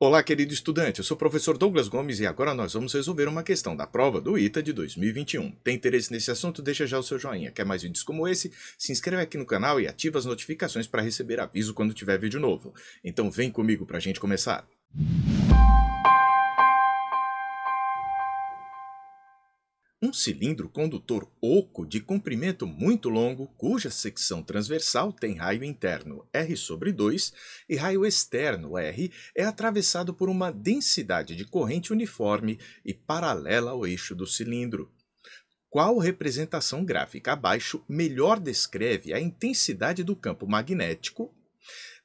Olá, querido estudante. Eu sou o professor Douglas Gomes e agora nós vamos resolver uma questão da prova do ITA de 2021. Tem interesse nesse assunto? Deixa já o seu joinha. Quer mais vídeos como esse? Se inscreve aqui no canal e ativa as notificações para receber aviso quando tiver vídeo novo. Então vem comigo para a gente começar. Música Um cilindro condutor oco de comprimento muito longo, cuja secção transversal tem raio interno R sobre 2 e raio externo R, é atravessado por uma densidade de corrente uniforme e paralela ao eixo do cilindro. Qual representação gráfica abaixo melhor descreve a intensidade do campo magnético?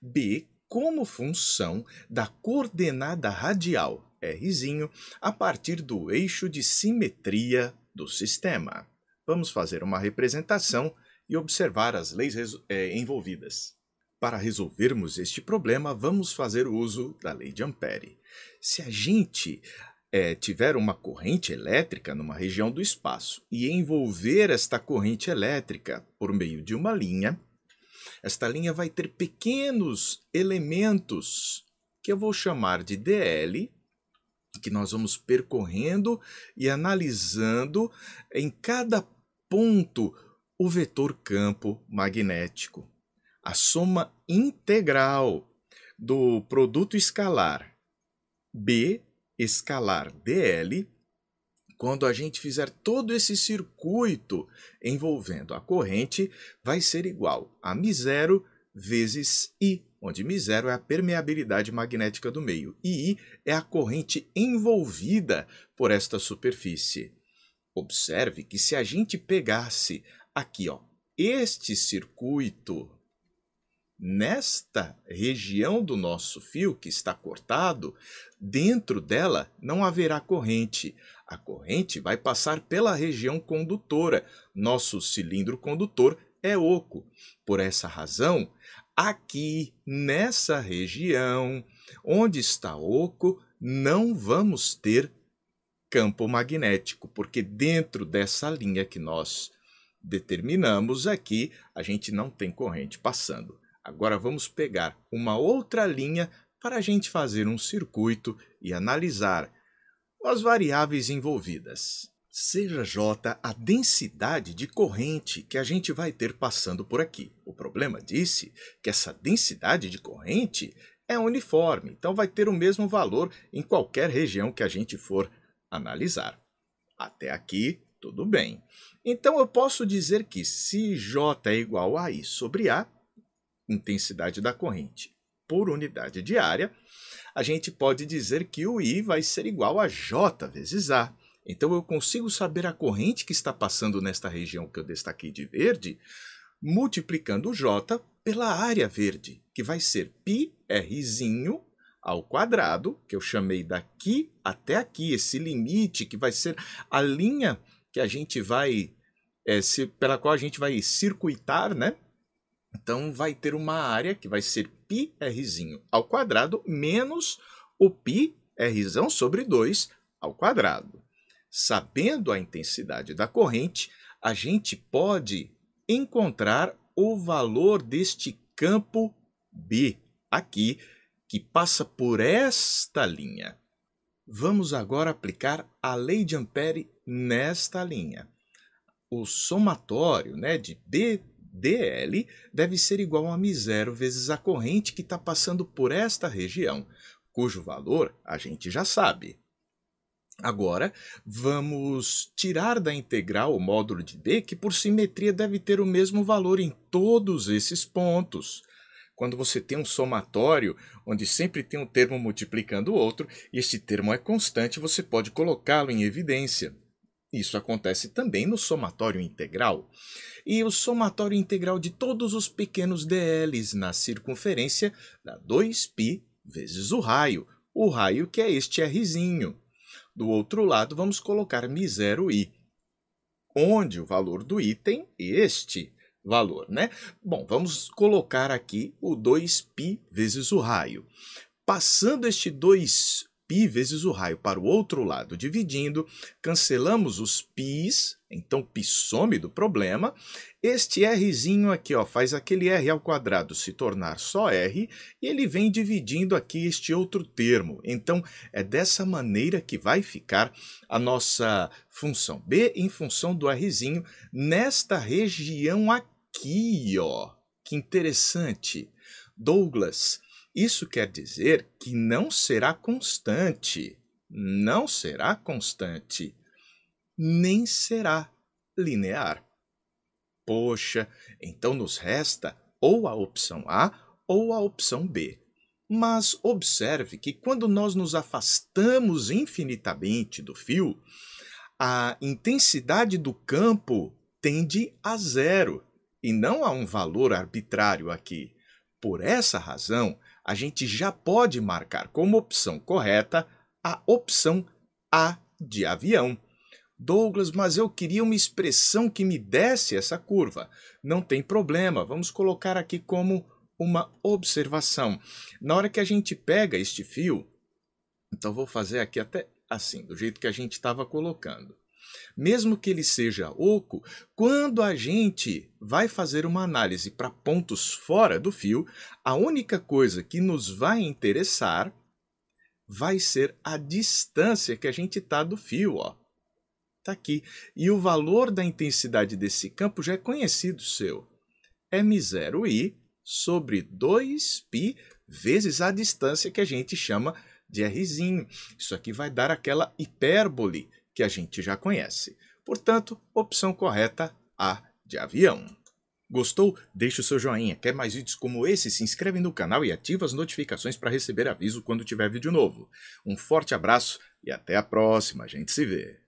B. Como função da coordenada radial R' a partir do eixo de simetria do sistema. Vamos fazer uma representação e observar as leis é, envolvidas. Para resolvermos este problema, vamos fazer uso da lei de Ampere. Se a gente é, tiver uma corrente elétrica numa região do espaço e envolver esta corrente elétrica por meio de uma linha, esta linha vai ter pequenos elementos que eu vou chamar de DL que nós vamos percorrendo e analisando em cada ponto o vetor campo magnético. A soma integral do produto escalar B escalar dl, quando a gente fizer todo esse circuito envolvendo a corrente, vai ser igual a μ0 vezes I onde μ zero é a permeabilidade magnética do meio e I é a corrente envolvida por esta superfície. Observe que se a gente pegasse aqui, ó, este circuito nesta região do nosso fio que está cortado, dentro dela não haverá corrente. A corrente vai passar pela região condutora. Nosso cilindro condutor é oco. Por essa razão, aqui nessa região onde está oco, não vamos ter campo magnético, porque dentro dessa linha que nós determinamos aqui, a gente não tem corrente passando. Agora vamos pegar uma outra linha para a gente fazer um circuito e analisar as variáveis envolvidas. Seja J a densidade de corrente que a gente vai ter passando por aqui. O problema disse que essa densidade de corrente é uniforme, então vai ter o mesmo valor em qualquer região que a gente for analisar. Até aqui, tudo bem. Então eu posso dizer que se J é igual a I sobre A, intensidade da corrente por unidade de área, a gente pode dizer que o I vai ser igual a J vezes A então eu consigo saber a corrente que está passando nesta região que eu destaquei de verde, multiplicando o J pela área verde, que vai ser πrzinho ao quadrado, que eu chamei daqui até aqui, esse limite que vai ser a linha que a gente vai é, se, pela qual a gente vai circuitar, né? Então vai ter uma área que vai ser πrzinho ao quadrado menos o πrzão sobre 2 ao quadrado. Sabendo a intensidade da corrente, a gente pode encontrar o valor deste campo B aqui, que passa por esta linha. Vamos agora aplicar a lei de Ampere nesta linha. O somatório né, de B dl deve ser igual a μ0 vezes a corrente que está passando por esta região, cujo valor a gente já sabe. Agora, vamos tirar da integral o módulo de d, que por simetria deve ter o mesmo valor em todos esses pontos. Quando você tem um somatório, onde sempre tem um termo multiplicando o outro, e este termo é constante, você pode colocá-lo em evidência. Isso acontece também no somatório integral. E o somatório integral de todos os pequenos dLs na circunferência dá 2π vezes o raio, o raio que é este rzinho. Do outro lado, vamos colocar zero i, onde o valor do item é este valor, né? Bom, vamos colocar aqui o 2π vezes o raio. Passando este 2 pi vezes o raio para o outro lado, dividindo, cancelamos os pis, então pi some do problema. Este rzinho aqui ó, faz aquele r ao quadrado se tornar só r, e ele vem dividindo aqui este outro termo. Então é dessa maneira que vai ficar a nossa função b em função do rzinho nesta região aqui, ó. Que interessante. Douglas, isso quer dizer que não será constante, não será constante, nem será linear. Poxa, então nos resta ou a opção A ou a opção B. Mas observe que quando nós nos afastamos infinitamente do fio, a intensidade do campo tende a zero e não a um valor arbitrário aqui. Por essa razão, a gente já pode marcar como opção correta a opção A de avião. Douglas, mas eu queria uma expressão que me desse essa curva. Não tem problema, vamos colocar aqui como uma observação. Na hora que a gente pega este fio, então vou fazer aqui até assim, do jeito que a gente estava colocando mesmo que ele seja oco, quando a gente vai fazer uma análise para pontos fora do fio, a única coisa que nos vai interessar vai ser a distância que a gente está do fio, ó. Tá aqui. E o valor da intensidade desse campo já é conhecido seu. É Mi0i sobre 2π vezes a distância que a gente chama de Rzinho. Isso aqui vai dar aquela hipérbole que a gente já conhece. Portanto, opção correta A de avião. Gostou? Deixe o seu joinha. Quer mais vídeos como esse? Se inscreve no canal e ativa as notificações para receber aviso quando tiver vídeo novo. Um forte abraço e até a próxima. A gente se vê.